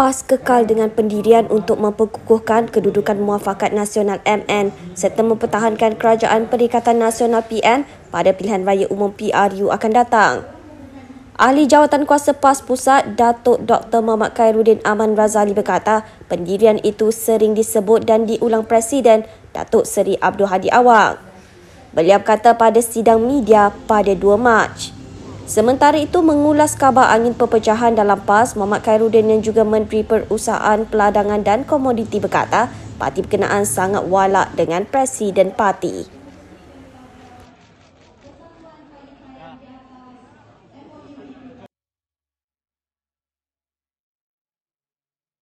PAS kekal dengan pendirian untuk memperkukuhkan kedudukan muafakat nasional MN serta mempertahankan kerajaan Perikatan Nasional PN pada pilihan raya umum PRU akan datang. Ahli jawatan kuasa PAS Pusat, Datuk Dr. Muhammad Khairuddin Aman Razali berkata, pendirian itu sering disebut dan diulang Presiden Datuk Seri Abdul Hadi Awang. Beliau kata pada sidang media pada 2 Mac. Sementara itu mengulas kabar angin perpecahan dalam PAS, Muhammad Khairuddin yang juga Menteri Perusahaan, Peladangan dan Komoditi berkata, parti berkenaan sangat walak dengan Presiden Parti.